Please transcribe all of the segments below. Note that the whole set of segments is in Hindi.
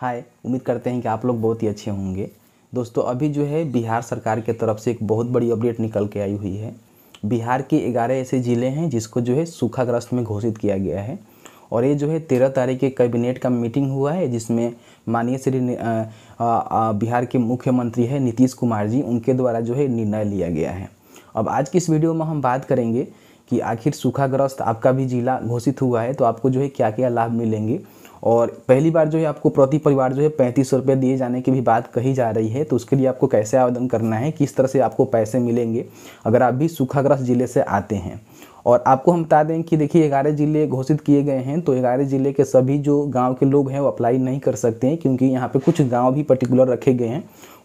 हाय उम्मीद करते हैं कि आप लोग बहुत ही अच्छे होंगे दोस्तों अभी जो है बिहार सरकार के तरफ से एक बहुत बड़ी अपडेट निकल के आई हुई है बिहार के ग्यारह ऐसे ज़िले हैं जिसको जो है सूखाग्रस्त में घोषित किया गया है और ये जो है तेरह तारीख के कैबिनेट का मीटिंग हुआ है जिसमें माननीय श्री बिहार के मुख्यमंत्री है नीतीश कुमार जी उनके द्वारा जो है निर्णय लिया गया है अब आज की इस वीडियो में हम बात करेंगे कि आखिर सूखाग्रस्त आपका भी ज़िला घोषित हुआ है तो आपको जो है क्या क्या लाभ मिलेंगे और पहली बार जो है आपको प्रति परिवार जो है पैंतीस सौ दिए जाने की भी बात कही जा रही है तो उसके लिए आपको कैसे आवेदन करना है किस तरह से आपको पैसे मिलेंगे अगर आप भी सूखाग्रस्त ज़िले से आते हैं और आपको हम बता दें कि देखिए ग्यारह ज़िले घोषित किए गए हैं तो ग्यारह ज़िले के सभी जो गांव के लोग हैं वो अप्लाई नहीं कर सकते हैं क्योंकि यहाँ पे कुछ गांव भी पर्टिकुलर रखे गए हैं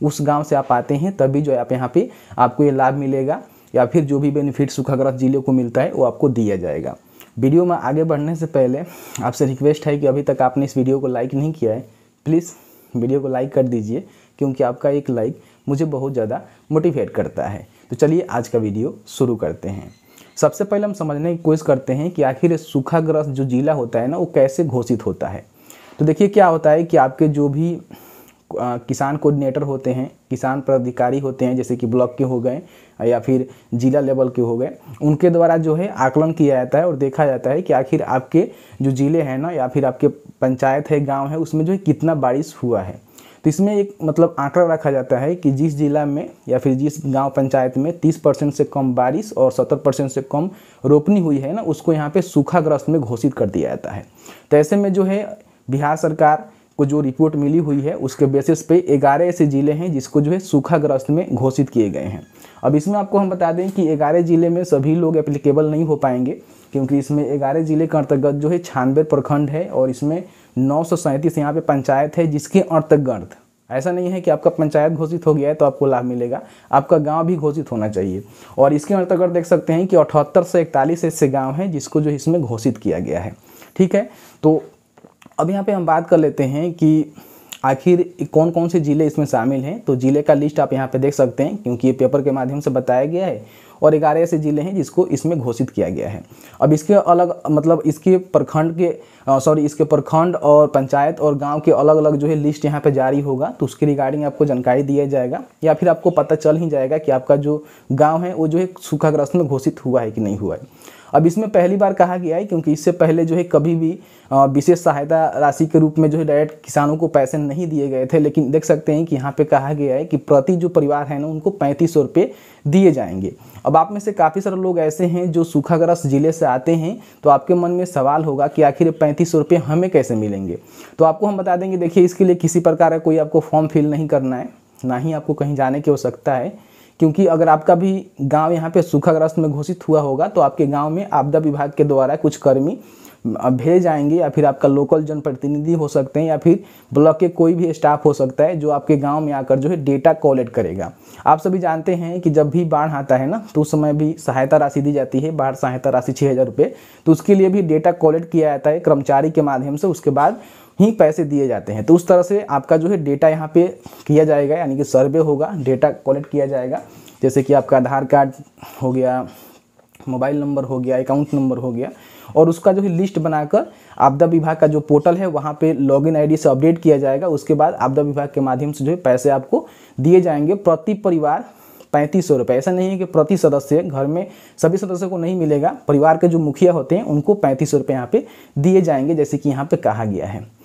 उस गांव से आप आते हैं तभी जो आप यहाँ पे आपको ये लाभ मिलेगा या फिर जो भी बेनिफिट सूखाग्रस्त ज़िले को मिलता है वो आपको दिया जाएगा वीडियो में आगे बढ़ने से पहले आपसे रिक्वेस्ट है कि अभी तक आपने इस वीडियो को लाइक नहीं किया है प्लीज़ वीडियो को लाइक कर दीजिए क्योंकि आपका एक लाइक मुझे बहुत ज़्यादा मोटिवेट करता है तो चलिए आज का वीडियो शुरू करते हैं सबसे पहले हम समझने की कोशिश करते हैं कि आखिर सूखाग्रस्त जो ज़िला होता है ना वो कैसे घोषित होता है तो देखिए क्या होता है कि आपके जो भी किसान कोऑर्डिनेटर होते हैं किसान पदाधिकारी होते हैं जैसे कि ब्लॉक के हो गए या फिर जिला लेवल के हो गए उनके द्वारा जो है आकलन किया जाता है और देखा जाता है कि आखिर आपके जो ज़िले हैं ना या फिर आपके पंचायत है गाँव है उसमें जो है कितना बारिश हुआ है तो इसमें एक मतलब आंकड़ा रखा जाता है कि जिस जिला में या फिर जिस गांव पंचायत में 30 परसेंट से कम बारिश और 70 परसेंट से कम रोपनी हुई है ना उसको यहाँ पे सूखाग्रस्त में घोषित कर दिया जाता है तो ऐसे में जो है बिहार सरकार को जो रिपोर्ट मिली हुई है उसके बेसिस पे ग्यारह ऐसे ज़िले हैं जिसको जो है सूखाग्रस्त में घोषित किए गए हैं अब इसमें आपको हम बता दें कि ग्यारह ज़िले में सभी लोग एप्लीकेबल नहीं हो पाएंगे क्योंकि इसमें ग्यारह ज़िले के अंतर्गत जो है छानबे प्रखंड है और इसमें नौ सौ सैंतीस यहाँ पर पंचायत है जिसके अंतर्गत ऐसा नहीं है कि आपका पंचायत घोषित हो गया है तो आपको लाभ मिलेगा आपका गांव भी घोषित होना चाहिए और इसके अंतर्गत देख सकते हैं कि अठहत्तर से इकतालीस ऐसे गांव हैं जिसको जो इसमें घोषित किया गया है ठीक है तो अब यहाँ पे हम बात कर लेते हैं कि आखिर कौन कौन से ज़िले इसमें शामिल हैं तो ज़िले का लिस्ट आप यहाँ पे देख सकते हैं क्योंकि ये पेपर के माध्यम से बताया गया है और ग्यारह ऐसे ज़िले हैं जिसको इसमें घोषित किया गया है अब इसके अलग मतलब इसके प्रखंड के सॉरी इसके प्रखंड और पंचायत और गांव के अलग अलग जो है लिस्ट यहाँ पे जारी होगा तो उसके रिगार्डिंग आपको जानकारी दिया जाएगा या फिर आपको पता चल ही जाएगा कि आपका जो गाँव है वो जो है सूखाग्रस्त में घोषित हुआ है कि नहीं हुआ है अब इसमें पहली बार कहा गया है क्योंकि इससे पहले जो है कभी भी विशेष सहायता राशि के रूप में जो है डायरेक्ट किसानों को पैसे नहीं दिए गए थे लेकिन देख सकते हैं कि यहाँ पे कहा गया है कि प्रति जो परिवार है ना उनको पैंतीस सौ रुपये दिए जाएंगे अब आप में से काफ़ी सारे लोग ऐसे हैं जो सूखाग्रस्त ज़िले से आते हैं तो आपके मन में सवाल होगा कि आखिर पैंतीस सौ रुपये हमें कैसे मिलेंगे तो आपको हम बता देंगे देखिए इसके लिए किसी प्रकार का कोई आपको फॉर्म फिल नहीं करना है ना ही आपको कहीं जाने की आवश्यकता है क्योंकि अगर आपका भी गांव यहाँ पे सूखाग्रस्त में घोषित हुआ होगा तो आपके गांव में आपदा विभाग के द्वारा कुछ कर्मी भेजे जाएंगे या फिर आपका लोकल जनप्रतिनिधि हो सकते हैं या फिर ब्लॉक के कोई भी स्टाफ हो सकता है जो आपके गांव में आकर जो है डेटा कलेक्ट करेगा आप सभी जानते हैं कि जब भी बाढ़ आता है ना तो उस समय भी सहायता राशि दी जाती है बाढ़ सहायता राशि छः हज़ार रुपये तो उसके लिए भी डेटा कॉलेक्ट किया जाता है कर्मचारी के माध्यम से उसके बाद ही पैसे दिए जाते हैं तो उस तरह से आपका जो है डेटा यहाँ पे किया जाएगा यानी कि सर्वे होगा डेटा कलेक्ट किया जाएगा जैसे कि आपका आधार कार्ड हो गया मोबाइल नंबर हो गया अकाउंट नंबर हो गया और उसका जो है लिस्ट बनाकर आपदा विभाग का जो पोर्टल है वहाँ पे लॉगिन आईडी से अपडेट किया जाएगा उसके बाद आपदा विभाग के माध्यम से जो है पैसे आपको दिए जाएंगे प्रति परिवार पैंतीस सौ रुपये ऐसा नहीं है कि प्रति सदस्य घर में सभी सदस्यों को नहीं मिलेगा परिवार के जो मुखिया होते हैं उनको पैंतीस सौ रुपये यहाँ पे दिए जाएंगे जैसे कि यहाँ पे कहा गया है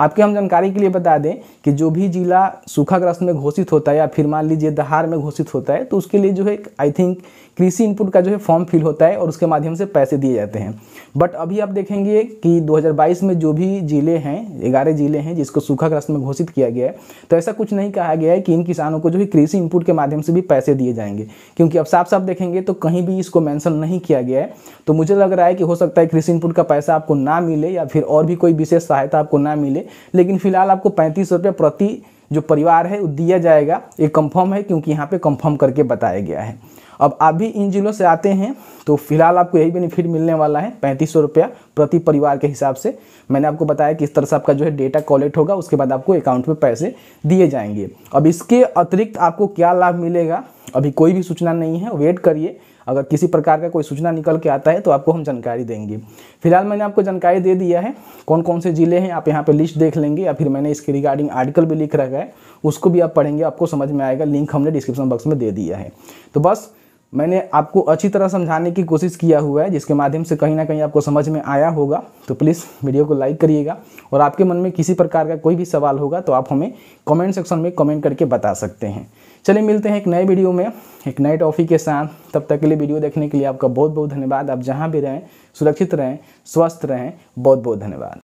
आपके हम जानकारी के लिए बता दें कि जो भी जिला सूखाग्रस्त में घोषित होता है या फिर मान लीजिए दहार में घोषित होता है तो उसके लिए जो है आई थिंक कृषि इनपुट का जो है फॉर्म फिल होता है और उसके माध्यम से पैसे दिए जाते हैं बट अभी आप देखेंगे कि 2022 में जो भी जिले हैं ग्यारह जिले हैं जिसको सूखाग्रस्त में घोषित किया गया है तो ऐसा कुछ नहीं कहा गया है कि इन किसानों को जो है कृषि इनपुट के माध्यम से भी पैसे दिए जाएंगे क्योंकि अब साफ साफ देखेंगे तो कहीं भी इसको मैंसन नहीं किया गया है तो मुझे लग रहा है कि हो सकता है कृषि इनपुट का पैसा आपको ना मिले या फिर और भी कोई विशेष सहायता आपको ना मिले लेकिन फिलहाल आपको पैंतीस रुपये प्रति जो परिवार है वो दिया जाएगा ये कंफर्म है क्योंकि यहाँ पे कंफर्म करके बताया गया है अब आप भी इन जिलों से आते हैं तो फिलहाल आपको यही बेनिफिट मिलने वाला है पैंतीस सौ रुपया प्रति परिवार के हिसाब से मैंने आपको बताया कि इस तरह से आपका जो है डेटा कॉलेक्ट होगा उसके बाद आपको अकाउंट में पैसे दिए जाएंगे अब इसके अतिरिक्त आपको क्या लाभ मिलेगा अभी कोई भी सूचना नहीं है वेट करिए अगर किसी प्रकार का कोई सूचना निकल के आता है तो आपको हम जानकारी देंगे फिलहाल मैंने आपको जानकारी दे दिया है कौन कौन से ज़िले हैं आप यहाँ पर लिस्ट देख लेंगे या फिर मैंने इसके रिगार्डिंग आर्टिकल भी लिख रखा है उसको भी आप पढ़ेंगे आपको समझ में आएगा लिंक हमने डिस्क्रिप्शन बॉक्स में दे दिया है तो बस मैंने आपको अच्छी तरह समझाने की कोशिश किया हुआ है जिसके माध्यम से कहीं ना कहीं आपको समझ में आया होगा तो प्लीज़ वीडियो को लाइक करिएगा और आपके मन में किसी प्रकार का कोई भी सवाल होगा तो आप हमें कमेंट सेक्शन में कमेंट करके बता सकते हैं चलिए मिलते हैं एक नए वीडियो में एक नए टॉफी के साथ तब तक के लिए वीडियो देखने के लिए आपका बहुत बहुत धन्यवाद आप जहाँ भी रहें सुरक्षित रहें स्वस्थ रहें बहुत बहुत धन्यवाद